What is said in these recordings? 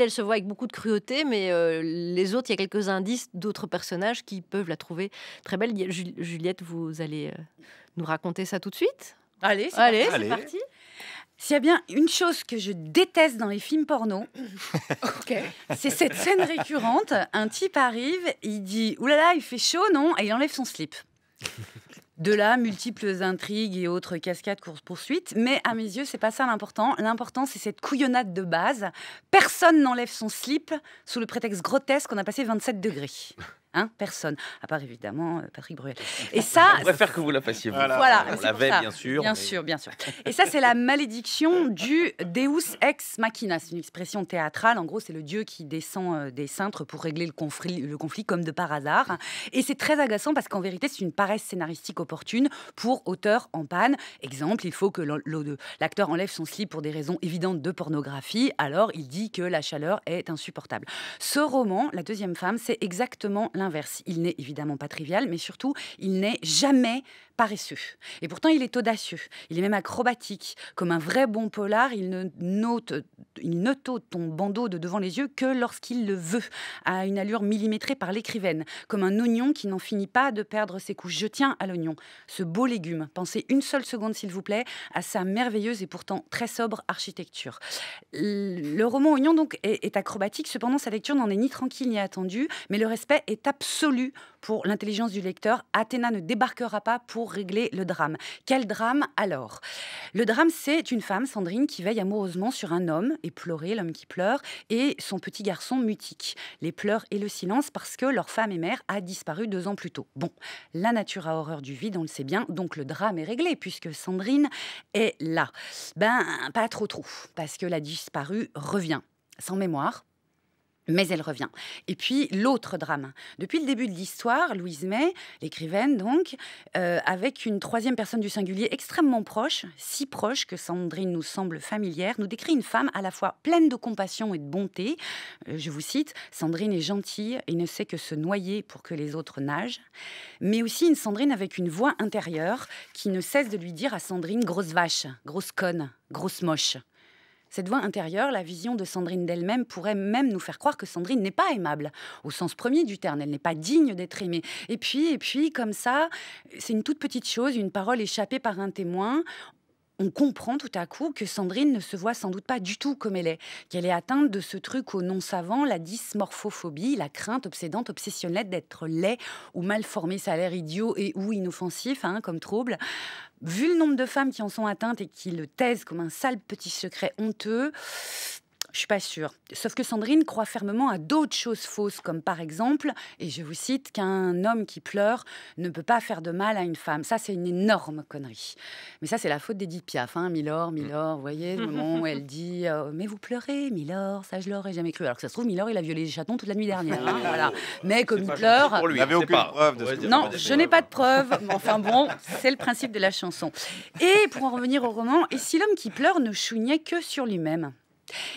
Elle se voit avec beaucoup de cruauté, mais euh, les autres, il y a quelques indices d'autres personnages qui peuvent la trouver très belle. Juliette, vous allez euh, nous raconter ça tout de suite Allez, c'est parti. S'il y a bien une chose que je déteste dans les films porno, c'est cette scène récurrente. Un type arrive, il dit « Oulala, il fait chaud, non ?» Et il enlève son slip. De là, multiples intrigues et autres cascades courses-poursuites. Mais à mes yeux, c'est pas ça l'important. L'important, c'est cette couillonnade de base. Personne n'enlève son slip sous le prétexte grotesque qu'on a passé 27 degrés. Hein, personne. À part évidemment euh, Patrick Bruel. Et ça. Je préfère que vous la fassiez vous. Voilà. on bien sûr. Bien sûr, bien sûr. Et ça, c'est la malédiction du Deus ex machina. C'est une expression théâtrale. En gros, c'est le dieu qui descend euh, des cintres pour régler le conflit, le conflit comme de par hasard. Et c'est très agaçant parce qu'en vérité, c'est une paresse scénaristique opportune pour auteur en panne. Exemple, il faut que l'acteur enlève son slip pour des raisons évidentes de pornographie. Alors, il dit que la chaleur est insupportable. Ce roman, La deuxième femme, c'est exactement inverse. Il n'est évidemment pas trivial, mais surtout, il n'est jamais paresseux. Et pourtant, il est audacieux. Il est même acrobatique. Comme un vrai bon polar, il ne note, il ne ton bandeau de devant les yeux que lorsqu'il le veut, à une allure millimétrée par l'écrivaine, comme un oignon qui n'en finit pas de perdre ses couches. Je tiens à l'oignon, ce beau légume. Pensez une seule seconde, s'il vous plaît, à sa merveilleuse et pourtant très sobre architecture. Le roman Oignon, donc, est, acrobatique. Cependant, sa lecture n'en est ni tranquille ni attendue, mais le respect est absolue pour l'intelligence du lecteur. Athéna ne débarquera pas pour régler le drame. Quel drame alors Le drame, c'est une femme, Sandrine, qui veille amoureusement sur un homme, et pleure l'homme qui pleure, et son petit garçon mutique. Les pleurs et le silence parce que leur femme et mère a disparu deux ans plus tôt. Bon, la nature a horreur du vide, on le sait bien, donc le drame est réglé puisque Sandrine est là. Ben, pas trop trop, parce que la disparue revient sans mémoire, mais elle revient. Et puis l'autre drame. Depuis le début de l'histoire, Louise May, l'écrivaine donc, euh, avec une troisième personne du singulier extrêmement proche, si proche que Sandrine nous semble familière, nous décrit une femme à la fois pleine de compassion et de bonté. Euh, je vous cite, Sandrine est gentille et ne sait que se noyer pour que les autres nagent, mais aussi une Sandrine avec une voix intérieure qui ne cesse de lui dire à Sandrine grosse vache, grosse conne, grosse moche. Cette voix intérieure, la vision de Sandrine d'elle-même pourrait même nous faire croire que Sandrine n'est pas aimable, au sens premier du terme, elle n'est pas digne d'être aimée. Et puis, et puis, comme ça, c'est une toute petite chose, une parole échappée par un témoin, on comprend tout à coup que Sandrine ne se voit sans doute pas du tout comme elle est, qu'elle est atteinte de ce truc au non-savant, la dysmorphophobie, la crainte obsédante, obsessionnelle d'être laid ou mal formé, ça a l'air idiot et ou inoffensif hein, comme trouble. Vu le nombre de femmes qui en sont atteintes et qui le taisent comme un sale petit secret honteux, je suis pas sûre. Sauf que Sandrine croit fermement à d'autres choses fausses, comme par exemple, et je vous cite, qu'un homme qui pleure ne peut pas faire de mal à une femme. Ça, c'est une énorme connerie. Mais ça, c'est la faute d'Edith Piaf. Hein. Milor, mm. Milor, vous voyez, le moment elle dit euh, Mais vous pleurez, Milor, ça je l'aurais jamais cru. Alors que ça se trouve, Milor, il a violé les chatons toute la nuit dernière. Hein, voilà. Mais comme il pleure. Il lui, aucune de ce Non, je n'ai pas de preuve. enfin bon, c'est le principe de la chanson. Et pour en revenir au roman, et si l'homme qui pleure ne chouignait que sur lui-même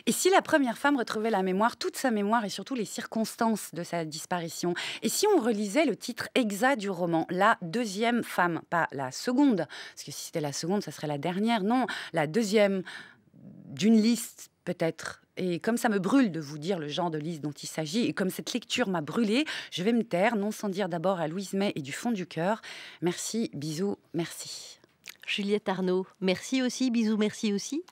et si la première femme retrouvait la mémoire, toute sa mémoire et surtout les circonstances de sa disparition Et si on relisait le titre exact du roman, la deuxième femme, pas la seconde, parce que si c'était la seconde, ça serait la dernière, non, la deuxième d'une liste peut-être et comme ça me brûle de vous dire le genre de liste dont il s'agit, et comme cette lecture m'a brûlée, je vais me taire, non sans dire d'abord à Louise May et du fond du cœur, merci, bisous, merci. Juliette Arnaud, merci aussi, bisous, merci aussi.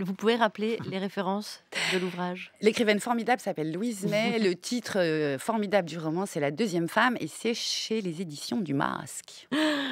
Vous pouvez rappeler les références de l'ouvrage L'écrivaine formidable s'appelle Louise May. Le titre euh, formidable du roman, c'est La deuxième femme, et c'est chez les éditions du Masque.